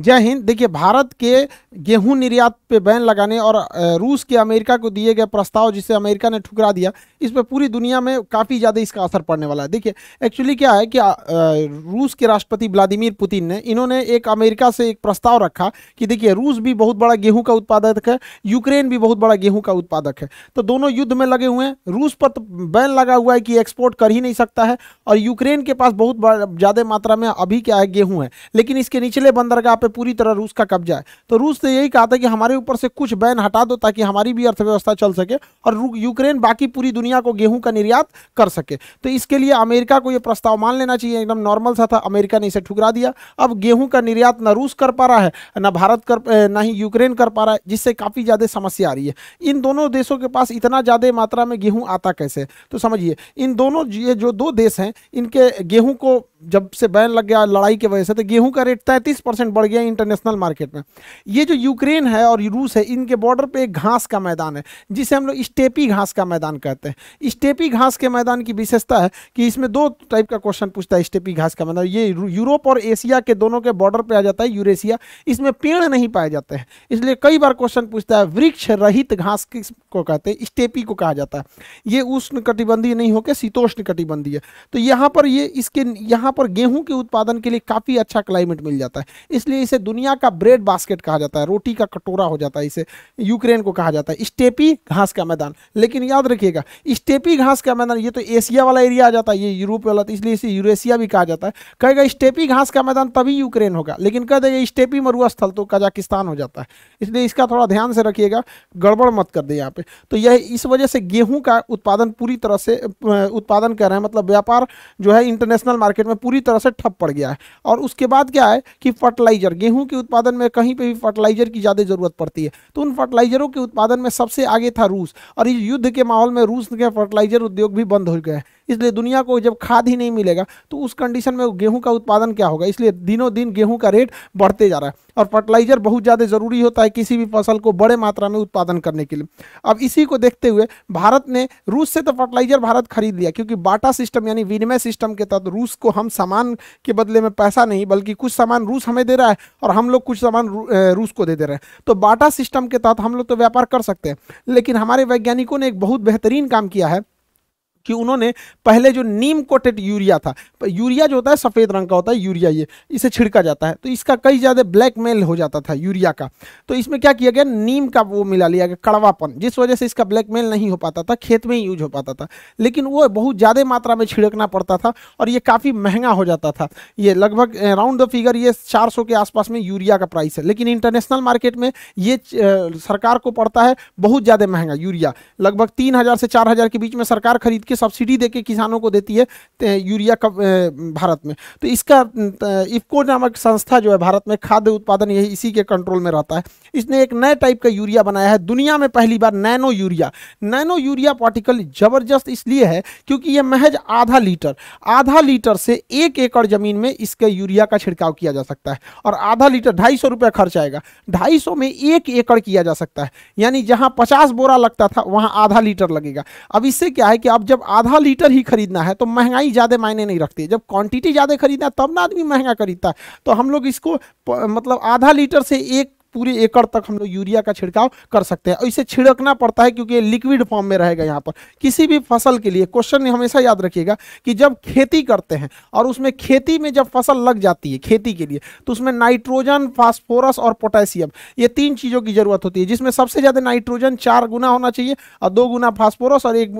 जय हिंद देखिए भारत के गेहूं निर्यात पे बैन लगाने और रूस के अमेरिका को दिए गए प्रस्ताव जिसे अमेरिका ने ठुकरा दिया इस पर पूरी दुनिया में काफ़ी ज़्यादा इसका असर पड़ने वाला है देखिए एक्चुअली क्या है कि रूस के राष्ट्रपति व्लादिमीर पुतिन ने इन्होंने एक अमेरिका से एक प्रस्ताव रखा कि देखिए रूस भी बहुत बड़ा गेहूँ का उत्पादक है यूक्रेन भी बहुत बड़ा गेहूँ का उत्पादक है तो दोनों युद्ध में लगे हुए हैं रूस पर तो बैन लगा हुआ है कि एक्सपोर्ट कर ही नहीं सकता है और यूक्रेन के पास बहुत ज़्यादा मात्रा में अभी क्या है गेहूँ है लेकिन इसके निचले बंदरगाह पर पूरी तरह रूस का कब्जा है तो रूस ने यही कहा था कि हमारे ऊपर से कुछ बैन हटा दो ताकि हमारी भी अर्थव्यवस्था चल सके और यूक्रेन बाकी पूरी दुनिया को गेहूं का निर्यात कर सके तो इसके लिए अमेरिका को यह प्रस्ताव मान लेना चाहिए एकदम नॉर्मल सा था अमेरिका ने इसे ठुकरा दिया अब गेहूं का निर्यात न रूस कर पा रहा है न भारत कर ना ही यूक्रेन कर पा रहा है जिससे काफ़ी ज़्यादा समस्या आ रही है इन दोनों देशों के पास इतना ज़्यादा मात्रा में गेहूँ आता कैसे तो समझिए इन दोनों ये जो दो देश हैं इनके गेहूँ को जब से बैन लग गया लड़ाई की वजह से तो गेहूं का रेट तैंतीस परसेंट बढ़ गया इंटरनेशनल मार्केट में ये जो यूक्रेन है और रूस है इनके बॉर्डर पे एक घास का मैदान है जिसे हम लोग स्टेपी घास का मैदान कहते हैं स्टेपी घास के मैदान की विशेषता है कि इसमें दो टाइप का क्वेश्चन पूछता है स्टेपी घास का मैदान ये यूरोप और एशिया के दोनों के बॉर्डर पर आ जाता है यूरेशिया इसमें पेड़ नहीं पाए जाते हैं इसलिए कई बार क्वेश्चन पूछता है वृक्ष रहित घास को कहते हैं स्टेपी को कहा जाता है ये उष्ण कटिबंधी नहीं होकर शीतोष्ण है तो यहाँ पर ये इसके यहाँ पर गेहूं के उत्पादन के लिए काफ़ी अच्छा क्लाइमेट मिल जाता है इसलिए इसे दुनिया का ब्रेड बास्केट कहा जाता है रोटी का कटोरा हो जाता है इसे यूक्रेन को कहा जाता है स्टेपी घास का मैदान लेकिन याद रखिएगा स्टेपी घास का मैदान ये तो एशिया वाला एरिया आ जाता है ये यूरोप वाला तो इसलिए इसे यूरेशिया भी कहा जाता है कहेगा स्टेपी घास का मैदान तभी यूक्रेन होगा लेकिन कह देगा स्टेपी मरुआ स्थल तो कजाकिस्तान हो जाता है इसलिए इसका थोड़ा ध्यान से रखिएगा गड़बड़ मत कर दे यहाँ पे तो यह इस वजह से गेहूं का उत्पादन पूरी तरह से उत्पादन कर रहे हैं मतलब व्यापार जो है इंटरनेशनल मार्केट में पूरी तरह से ठप पड़ गया है और उसके बाद क्या है कि फर्टिलाइजर गेहूं के उत्पादन में कहीं पे भी फर्टिलाइजर की ज़्यादा ज़रूरत पड़ती है तो उन फर्टिलाइजरों के उत्पादन में सबसे आगे था रूस और इस युद्ध के माहौल में रूस के फर्टिलाइजर उद्योग भी बंद हो गए इसलिए दुनिया को जब खाद ही नहीं मिलेगा तो उस कंडीशन में गेहूँ का उत्पादन क्या होगा इसलिए दिनों दिन गेहूँ का रेट बढ़ते जा रहा है और फर्टिलाइजर बहुत ज़्यादा ज़रूरी होता है किसी भी फसल को बड़े मात्रा में उत्पादन करने के लिए अब इसी को देखते हुए भारत ने रूस से तो फर्टिलाइजर भारत खरीद लिया क्योंकि बाटा सिस्टम यानी विनिमय सिस्टम के तहत रूस को हम सामान के बदले में पैसा नहीं बल्कि कुछ सामान रूस हमें दे रहा है और हम लोग कुछ सामान रूस को दे दे रहे हैं तो बाटा सिस्टम के तहत हम लोग तो व्यापार कर सकते हैं लेकिन हमारे वैज्ञानिकों ने एक बहुत बेहतरीन काम किया है कि उन्होंने पहले जो नीम कोटेड यूरिया था यूरिया जो होता है सफ़ेद रंग का होता है यूरिया ये इसे छिड़का जाता है तो इसका कई ज़्यादा ब्लैक मेल हो जाता था यूरिया का तो इसमें क्या किया गया नीम का वो मिला लिया गया कड़वापन जिस वजह से इसका ब्लैक मेल नहीं हो पाता था खेत में ही यूज हो पाता था लेकिन वो बहुत ज़्यादा मात्रा में छिड़कना पड़ता था और ये काफ़ी महंगा हो जाता था ये लगभग राउंड द फिगर ये चार के आसपास में यूरिया का प्राइस है लेकिन इंटरनेशनल मार्केट में ये सरकार को पड़ता है बहुत ज़्यादा महंगा यूरिया लगभग तीन से चार के बीच में सरकार खरीद के के सब्सिडी देके किसानों को देती है यूरिया का भारत में तो इसका इफको नामक संस्था जो है भारत में खाद्य उत्पादन यही इसी के कंट्रोल में रहता है इसने एक नए टाइप का यूरिया बनाया है दुनिया में पहली बार nano urea nano urea particle जबरदस्त इसलिए है क्योंकि यह महज आधा लीटर आधा लीटर से एक एकड़ जमीन में इसके यूरिया का छिड़काव किया जा सकता है और आधा लीटर ढाई सौ रुपया खर्च आएगा ढाई सौ में एक एकड़ किया जा सकता है यानी जहां पचास बोरा लगता था वहां आधा लीटर लगेगा अब इससे क्या है कि अब जब आधा लीटर ही खरीदना है तो महंगाई ज़्यादा मायने नहीं रखती जब क्वांटिटी ज़्यादा खरीदना है तब ना आदमी महंगा खरीदता है तो हम लोग इसको मतलब आधा लीटर से एक पूरे एकड़ तक हम लोग यूरिया का छिड़काव कर सकते हैं और इसे छिड़कना पड़ता है क्योंकि लिक्विड फॉर्म में रहेगा यहाँ पर किसी भी फसल के लिए क्वेश्चन हमेशा याद रखिएगा कि जब खेती करते हैं और उसमें खेती में जब फसल लग जाती है खेती के लिए तो उसमें नाइट्रोजन फास्फोरस और पोटेशियम ये तीन चीज़ों की ज़रूरत होती है जिसमें सबसे ज़्यादा नाइट्रोजन चार गुना होना चाहिए और दो गुना फॉस्फोरस और एक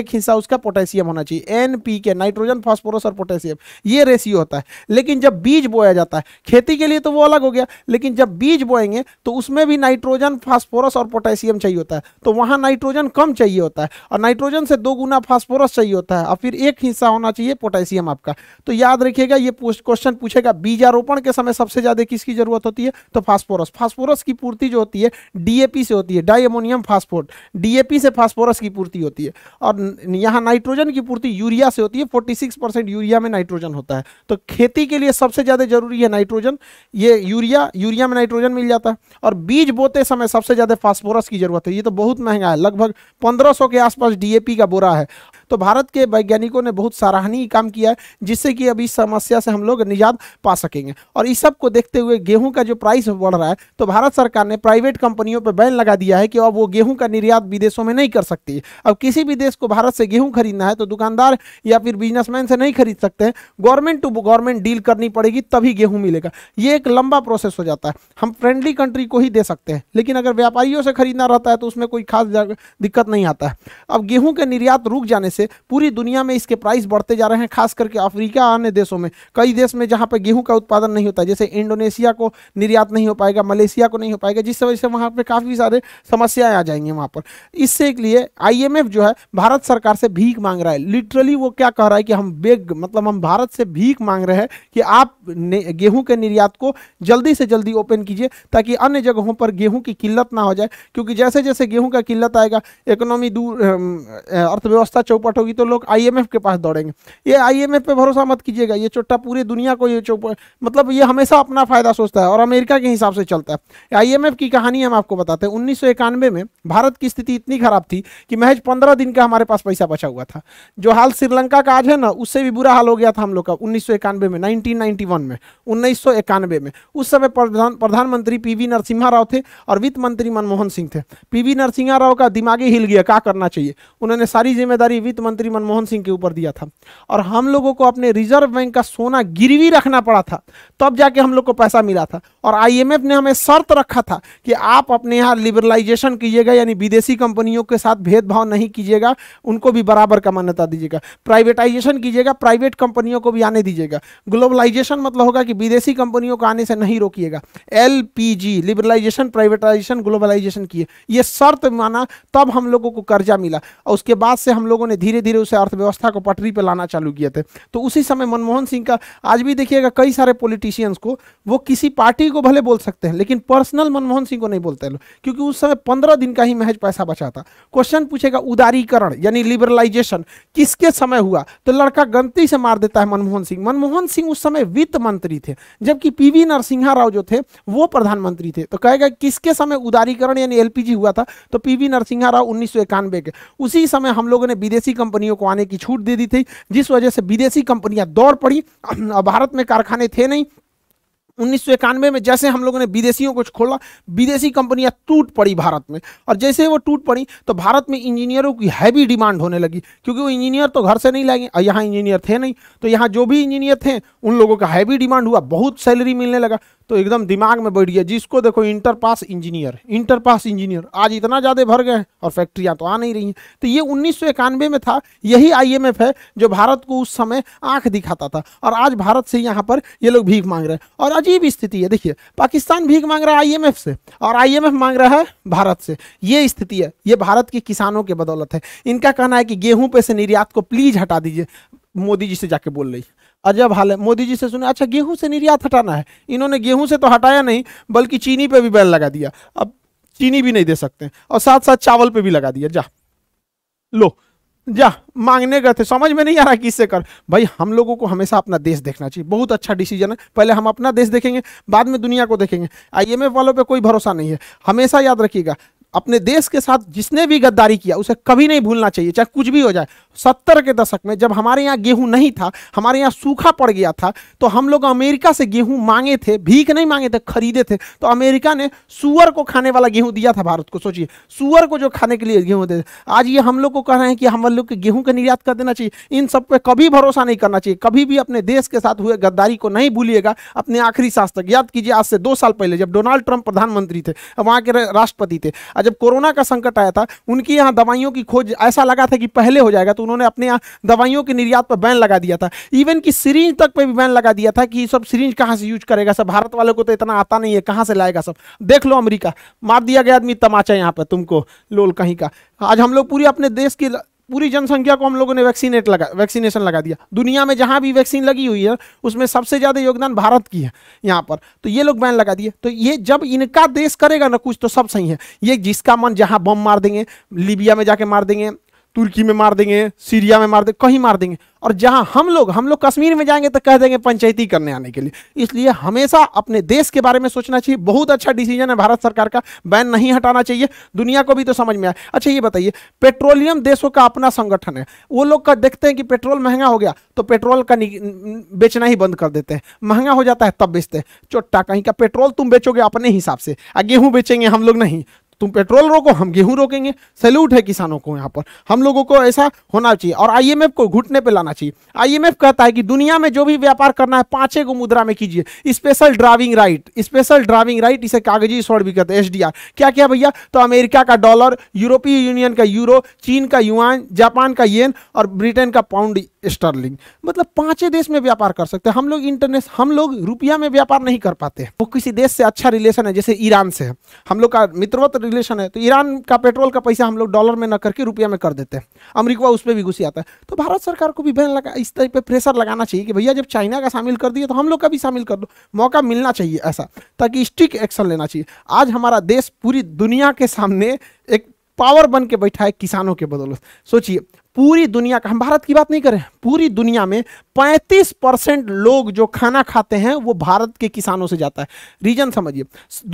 एक हिस्सा उसका पोटेशियम होना चाहिए N P K nitrogen phosphorus और पोटेशियम ये रेशियो होता है लेकिन जब बीज बोया जाता है खेती के लिए तो वो अलग हो गया लेकिन जब बीज बोएंगे करेंगे तो उसमें भी नाइट्रोजन फास्फोरस और पोटेशियम चाहिए होता है तो वहाँ नाइट्रोजन कम चाहिए होता है और नाइट्रोजन से दो गुना फास्फोरस चाहिए होता है और फिर एक हिस्सा होना चाहिए पोटेशियम आपका तो याद रखिएगा ये क्वेश्चन पूछेगा बीजारोपण के समय सबसे ज़्यादा किसकी जरूरत होती है तो फास्फोरस फास्फोरस की पूर्ति जो होती है डी से होती है डायमोनियम फास्फोट डी से फास्फोरस की पूर्ति होती है और यहाँ नाइट्रोजन की पूर्ति यूरिया से होती है फोर्टी यूरिया में नाइट्रोजन होता है तो खेती के लिए सबसे ज़्यादा जरूरी है नाइट्रोजन ये यूरिया यूरिया में नाइट्रोजन मिल जाता है जाता है और बीज बोते समय सबसे ज़्यादा फास्फोरस की जरूरत है ये तो बहुत महंगा है लगभग 1500 के आसपास डीएपी का बोरा है तो भारत के वैज्ञानिकों ने बहुत सराहनीय काम किया है जिससे कि अब इस समस्या से हम लोग निजात पा सकेंगे और इस सब को देखते हुए गेहूं का जो प्राइस बढ़ रहा है तो भारत सरकार ने प्राइवेट कंपनियों पर बैन लगा दिया है कि अब वो गेहूं का निर्यात विदेशों में नहीं कर सकती अब किसी भी देश को भारत से गेहूं खरीदना है तो दुकानदार या फिर बिजनेसमैन से नहीं खरीद सकते हैं गवर्नमेंट टू गवर्नमेंट डील करनी पड़ेगी तभी गेहूँ मिलेगा ये एक लंबा प्रोसेस हो जाता है हम फ्रेंडली कंट्री को ही दे सकते हैं लेकिन अगर व्यापारियों से खरीदना रहता है तो उसमें कोई खास दिक्कत नहीं आता है अब गेहूं के निर्यात रुक जाने से पूरी दुनिया में इसके प्राइस बढ़ते जा रहे हैं खास करके अफ्रीका अन्य देशों में कई देश में जहाँ पर गेहूँ का उत्पादन नहीं होता जैसे इंडोनेशिया को निर्यात नहीं हो पाएगा मलेशिया को नहीं हो पाएगा जिस वजह से वहाँ पर काफ़ी सारे समस्याएँ आ जाएंगी वहाँ पर इससे के लिए आई जो है भारत सरकार से भीख मांग रहा है लिटरली वो क्या कह रहा है कि हम बेग मतलब हम भारत से भीख मांग रहे हैं कि आप गेहूं के निर्यात को जल्दी से जल्दी ओपन कीजिए ताकि ताकि अन्य जगहों पर गेहूं की किल्लत ना हो जाए क्योंकि जैसे जैसे गेहूं का किल्लत आएगा इकोनॉमी दूर अर्थव्यवस्था चौपट होगी तो लोग आईएमएफ के पास दौड़ेंगे ये आईएमएफ पे भरोसा मत कीजिएगा ये चोटा पूरी दुनिया को ये चौपट मतलब ये हमेशा अपना फ़ायदा सोचता है और अमेरिका के हिसाब से चलता है आई की कहानी हम आपको बताते हैं उन्नीस में भारत की स्थिति इतनी खराब थी कि महज पंद्रह दिन का हमारे पास पैसा बचा हुआ था जो हाल श्रीलंका का आज है ना उससे भी बुरा हाल हो गया था हम लोग का उन्नीस में नाइनटीन में उन्नीस में उस समय प्रधानमंत्री पी पीवी नरसिम्हा राव थे और वित्त मंत्री मनमोहन सिंह थे पीवी नरसिम्हा राव का दिमागी हिल गया क्या करना चाहिए उन्होंने सारी जिम्मेदारी वित्त मंत्री मनमोहन सिंह के ऊपर दिया था और हम लोगों को अपने रिजर्व बैंक का सोना गिरवी रखना पड़ा था तब जाके हम लोग को पैसा मिला था और आईएमएफ ने हमें शर्त रखा था कि आप अपने यहाँ लिबरलाइजेशन कीजिएगा यानी विदेशी कंपनियों के साथ भेदभाव नहीं कीजिएगा उनको भी बराबर का मान्यता दीजिएगा प्राइवेटाइजेशन कीजिएगा प्राइवेट कंपनियों को भी आने दीजिएगा ग्लोबलाइजेशन मतलब होगा कि विदेशी कंपनियों को आने से नहीं रोकिएगा L P LPG liberalisation privatisation globalisation किए ये शर्त माना तब हम लोगों को कर्जा मिला और उसके बाद से हम लोगों ने धीरे धीरे उसे अर्थव्यवस्था को पटरी पर लाना चालू किए थे तो उसी समय मनमोहन सिंह का आज भी देखिएगा कई सारे पॉलिटिशियंस को वो किसी पार्टी को भले बोल सकते हैं लेकिन पर्सनल मनमोहन सिंह को नहीं बोलते लोग क्योंकि उस समय पंद्रह दिन का ही महज पैसा बचा था क्वेश्चन पूछेगा उदारीकरण यानी लिबरलाइजेशन किसके समय हुआ तो लड़का गलती से मार देता है मनमोहन सिंह मनमोहन सिंह उस समय वित्त मंत्री थे जबकि पीवी नरसिंहा राव जो थे वो प्रधानमंत्री मंत्री थे तो कहेगा किसके समय उदारीकरण यानी एलपीजी हुआ था तो पीवी नरसिंह राव उन्नीस के उसी समय हम लोगों ने विदेशी कंपनियों को आने की छूट दे दी थी जिस वजह से विदेशी कंपनियां दौड़ पड़ी भारत में कारखाने थे नहीं उन्नीस में जैसे हम लोगों ने विदेशियों को खोला विदेशी कंपनियां टूट पड़ी भारत में और जैसे वो टूट पड़ी तो भारत में इंजीनियरों की हैवी डिमांड होने लगी क्योंकि वो इंजीनियर तो घर से नहीं लाएंगे और यहाँ इंजीनियर थे नहीं तो यहाँ जो भी इंजीनियर थे उन लोगों का हैवी डिमांड हुआ बहुत सैलरी मिलने लगा तो एकदम दिमाग में बैठ गया जिसको देखो inter pass engineer inter pass engineer आज इतना ज़्यादा भर गए और फैक्ट्रियाँ तो आ नहीं रही हैं तो ये उन्नीस में था यही आई है जो भारत को उस समय आँख दिखाता था और आज भारत से यहाँ पर ये लोग भीख मांग रहे हैं और आज अजीब स्थिति है देखिए पाकिस्तान भीख मांग रहा है आईएमएफ से और आईएमएफ मांग रहा है भारत से ये स्थिति है ये भारत के किसानों के बदौलत है इनका कहना है कि गेहूं पे से निर्यात को प्लीज हटा दीजिए मोदी जी से जाके बोल रही अजब हाल है मोदी जी से सुने अच्छा गेहूं से निर्यात हटाना है इन्होंने गेहूं से तो हटाया नहीं बल्कि चीनी पे भी बैन लगा दिया अब चीनी भी नहीं दे सकते और साथ साथ चावल पे भी लगा दिया जा लो जा मांगने गए थे समझ में नहीं आ रहा किससे कर भाई हम लोगों को हमेशा अपना देश देखना चाहिए बहुत अच्छा डिसीजन है पहले हम अपना देश देखेंगे बाद में दुनिया को देखेंगे आईएमएफ वालों पे कोई भरोसा नहीं है हमेशा याद रखिएगा अपने देश के साथ जिसने भी गद्दारी किया उसे कभी नहीं भूलना चाहिए चाहे कुछ भी हो जाए सत्तर के दशक में जब हमारे यहाँ गेहूं नहीं था हमारे यहाँ सूखा पड़ गया था तो हम लोग अमेरिका से गेहूं मांगे थे भीख नहीं मांगे थे खरीदे थे तो अमेरिका ने सुअर को खाने वाला गेहूं दिया था भारत को सोचिए सुअर को जो खाने के लिए गेहूं देते आज ये हम लोग को कह रहे हैं कि हम लोग के गेहूँ का निर्यात कर देना चाहिए इन सब पर कभी भरोसा नहीं करना चाहिए कभी भी अपने देश के साथ हुए गद्दारी को नहीं भूलिएगा अपने आखिरी सांस तक याद कीजिए आज से दो साल पहले जब डोनाल्ड ट्रंप प्रधानमंत्री थे वहाँ के राष्ट्रपति थे जब कोरोना का संकट आया था उनकी यहाँ दवाइयों की खोज ऐसा लगा था कि पहले हो जाएगा तो उन्होंने अपने यहाँ दवाइयों के निर्यात पर बैन लगा दिया था इवन कि सीरीज तक पर भी बैन लगा दिया था कि सब सीरीज कहाँ से यूज करेगा सब भारत वालों को तो इतना आता नहीं है कहाँ से लाएगा सब देख लो अमरीका मार दिया गया आदमी तमाचा यहाँ पर तुमको लोल कहीं का आज हम लोग पूरी अपने देश की पूरी जनसंख्या को हम लोगों ने वैक्सीनेट लगा वैक्सीनेशन लगा दिया दुनिया में जहाँ भी वैक्सीन लगी हुई है उसमें सबसे ज़्यादा योगदान भारत की है यहाँ पर तो ये लोग बैन लगा दिए तो ये जब इनका देश करेगा ना कुछ तो सब सही है ये जिसका मन जहाँ बम मार देंगे लीबिया में जाके मार देंगे तुर्की में मार देंगे सीरिया में मार देंगे कहीं मार देंगे और जहां हम लोग हम लोग कश्मीर में जाएंगे तो कह देंगे पंचायती करने आने के लिए इसलिए हमेशा अपने देश के बारे में सोचना चाहिए बहुत अच्छा डिसीजन है भारत सरकार का बैन नहीं हटाना चाहिए दुनिया को भी तो समझ में आए अच्छा ये बताइए पेट्रोलियम देशों का अपना संगठन है वो लोग का देखते हैं कि पेट्रोल महंगा हो गया तो पेट्रोल का बेचना ही बंद कर देते हैं महंगा हो जाता है तब बेचते हैं चोट्टा कहीं का पेट्रोल तुम बेचोगे अपने हिसाब से गेहूँ बेचेंगे हम लोग नहीं तुम पेट्रोल रोको हम गेहूं रोकेंगे सैल्यूट है किसानों को यहाँ पर हम लोगों को ऐसा होना चाहिए और आईएमएफ को घुटने पर लाना चाहिए आईएमएफ कहता है कि दुनिया में जो भी व्यापार करना है पांचे को मुद्रा में कीजिए special driving right special driving right इसे कागजी स्वर भी कहते हैं एस क्या क्या भैया तो अमेरिका का डॉलर यूरोपीय यूनियन का यूरो चीन का युआन जापान का येन और ब्रिटेन का पाउंड स्टर्लिंग मतलब पांचे देश में व्यापार कर सकते हैं हम लोग इंटरनेश हम लोग रुपया में व्यापार नहीं कर पाते वो किसी देश से अच्छा रिलेशन है जैसे ईरान से है हम लोग का मित्रवत रिलेशन है तो ईरान का पेट्रोल का पैसा हम लोग डॉलर में न करके रुपया में कर देते हैं अमरीका उस पर भी घुसी आता है तो भारत सरकार को भी बहन लगा इस तरह पर प्रेशर लगाना चाहिए कि भैया जब चाइना का शामिल कर दिए तो हम लोग का भी शामिल कर दो मौका मिलना चाहिए ऐसा ताकि स्ट्रिक एक्शन लेना चाहिए आज हमारा देश पूरी दुनिया के सामने एक पावर बन के बैठा है किसानों के बदौलत सोचिए पूरी दुनिया का हम भारत की बात नहीं करें पूरी दुनिया में 35 परसेंट लोग जो खाना खाते हैं वो भारत के किसानों से जाता है रीजन समझिए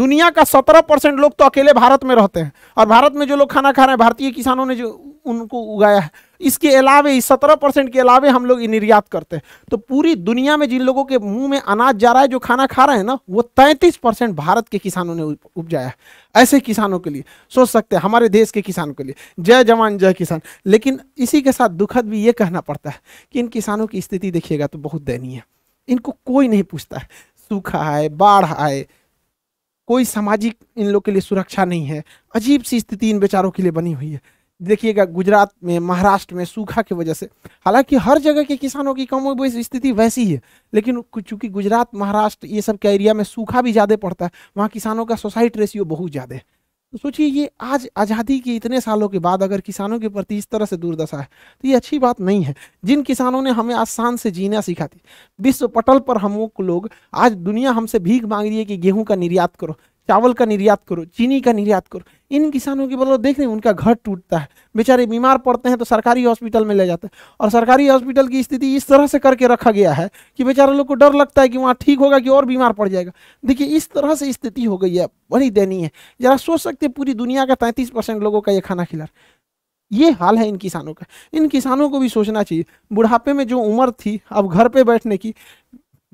दुनिया का 17 परसेंट लोग तो अकेले भारत में रहते हैं और भारत में जो लोग खाना खा रहे हैं भारतीय किसानों ने जो उनको उगाया है इसके अलावे इस सत्रह परसेंट के अलावे हम लोग निर्यात करते हैं तो पूरी दुनिया में जिन लोगों के मुंह में अनाज जा रहा है जो खाना खा रहे हैं ना वो तैंतीस परसेंट भारत के किसानों ने उपजाया है ऐसे किसानों के लिए सोच सकते हैं हमारे देश के किसानों के लिए जय जवान जय किसान लेकिन इसी के साथ दुखद भी ये कहना पड़ता है कि इन किसानों की स्थिति देखिएगा तो बहुत दयनीय है इनको कोई नहीं पूछता है सूखा आए बाढ़ आए कोई सामाजिक इन लोग के लिए सुरक्षा नहीं है अजीब सी स्थिति इन बेचारों के लिए बनी हुई है देखिएगा गुजरात में महाराष्ट्र में सूखा की वजह से हालांकि हर जगह के किसानों की कम स्थिति वैसी ही है लेकिन चूंकि गुजरात महाराष्ट्र ये सब के एरिया में सूखा भी ज़्यादा पड़ता है वहाँ किसानों का सोसाइट रेशियो बहुत ज़्यादा है तो सोचिए ये आज आज़ादी के इतने सालों के बाद अगर किसानों के प्रति इस तरह से दुर्दशा है तो ये अच्छी बात नहीं है जिन किसानों ने हमें आसान से जीना सिखा थी विश्व पटल पर हम लोग आज दुनिया हमसे भीख मांग रही है कि गेहूं का निर्यात करो चावल का निर्यात करो चीनी का निर्यात करो इन किसानों की बोलो देख रहे उनका घर टूटता है बेचारे बीमार पड़ते हैं तो सरकारी हॉस्पिटल में ले जाते हैं और सरकारी हॉस्पिटल की स्थिति इस तरह से करके रखा गया है कि बेचारे लोग को डर लगता है कि वहाँ ठीक होगा कि और बीमार पड़ जाएगा देखिए इस तरह से स्थिति हो गई है बड़ी दयनीय है जरा सोच सकते पूरी दुनिया का तैंतीस परसेंट लोगों का ये खाना खिला ये हाल है इन किसानों का इन किसानों को भी सोचना चाहिए बुढ़ापे में जो उम्र थी अब घर पे बैठने की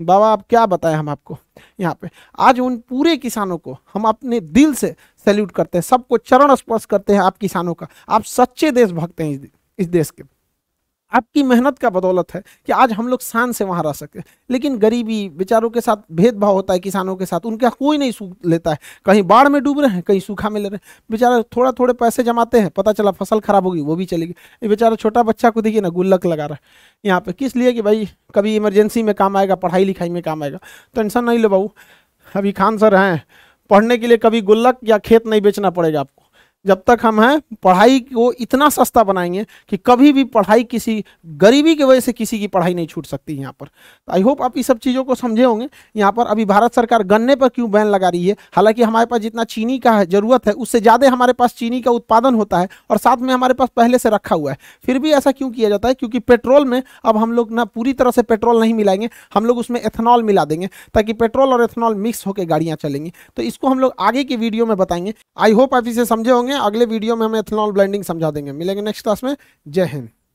बाबा आप क्या बताएं हम आपको यहाँ पे आज उन पूरे किसानों को हम अपने दिल से सैल्यूट करते हैं सबको चरण स्पर्श करते हैं आप किसानों का आप सच्चे देशभक्त हैं इस देश के आपकी मेहनत का बदौलत है कि आज हम लोग शान से वहाँ रह सकें लेकिन गरीबी बेचारों के साथ भेदभाव होता है किसानों के साथ उनका कोई नहीं सूख लेता है कहीं बाढ़ में डूब रहे हैं कहीं सूखा में ले रहे हैं बेचारा थोड़ा थोड़े पैसे जमाते हैं पता चला फसल खराब होगी वो भी चलेगी ये बेचारा छोटा बच्चा को देखिए ना गुल्लक लगा रहा है यहाँ पर किस लिए कि भाई कभी इमरजेंसी में काम आएगा पढ़ाई लिखाई में काम आएगा टेंशन नहीं लो बाबू अभी खान सर हैं पढ़ने के लिए कभी गुल्लक या खेत नहीं बेचना पड़ेगा आपको जब तक हम हैं पढ़ाई को इतना सस्ता बनाएंगे कि कभी भी पढ़ाई किसी गरीबी की वजह से किसी की पढ़ाई नहीं छूट सकती यहाँ पर आई तो होप आप इस सब चीज़ों को समझे होंगे यहाँ पर अभी भारत सरकार गन्ने पर क्यों बैन लगा रही है हालांकि हमारे पास जितना चीनी का ज़रूरत है उससे ज़्यादा हमारे पास चीनी का उत्पादन होता है और साथ में हमारे पास पहले से रखा हुआ है फिर भी ऐसा क्यों किया जाता है क्योंकि पेट्रोल में अब हम लोग ना पूरी तरह से पेट्रोल नहीं मिलाएंगे हम लोग उसमें एथेनॉल मिला देंगे ताकि पेट्रोल और एथेनॉल मिक्स होकर गाड़ियाँ चलेंगी तो इसको हम लोग आगे की वीडियो में बताएंगे आई होप आप इसे समझे होंगे हैं अगले वीडियो में हम एथेनॉल ब्लेंडिंग समझा देंगे मिलेंगे नेक्स्ट क्लास में जय हिंद